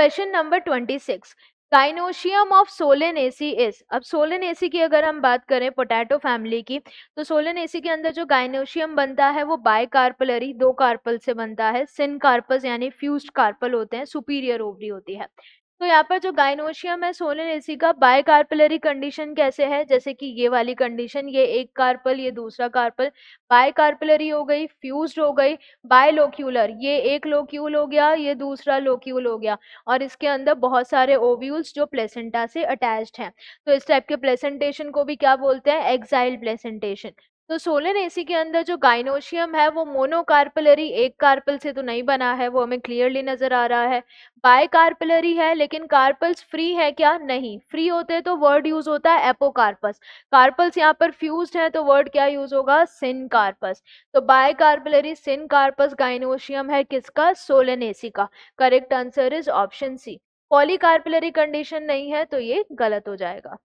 question number twenty six gynoecium of solanaceae is अब Solan AC की अगर हम बात करें पोटैटो फैमिली की तो सोलन एसी के अंदर जो गाइनोशियम बनता है वो बाय कार्पलरी दो कार्पल से बनता है सिन कार्पल यानी फ्यूज कार्पल होते हैं सुपीरियर ओवरी होती है तो यहाँ पर जो गाइनोशियम है सोलन एसी का बाय कार्पलरी कंडीशन कैसे है जैसे कि ये वाली कंडीशन ये एक कार्पल ये दूसरा कार्पल बाय कार्पलरी हो गई फ्यूज हो गई बाय लोक्यूलर ये एक लोक्यूल हो गया ये दूसरा लोक्यूल हो गया और इसके अंदर बहुत सारे ओव्यूल्स जो प्लेसेंटा से अटैच्ड हैं तो इस टाइप के प्लेसेंटेशन को भी क्या बोलते हैं एक्साइल प्लेसेंटेशन तो सोलन एसी के अंदर जो गाइनोशियम है वो मोनोकार्पलरी एक कार्पल से तो नहीं बना है वो हमें क्लियरली नजर आ रहा है बाय कार्पलरी है लेकिन कार्पल्स फ्री है क्या नहीं फ्री होते तो वर्ड यूज होता है एपोकार्पस कार्पल्स यहाँ पर फ्यूज है तो वर्ड क्या यूज होगा सिन कार्पस तो bicarpellary syncarpous gynoecium है किसका एसी का correct answer is option C polycarpellary condition नहीं है तो ये गलत हो जाएगा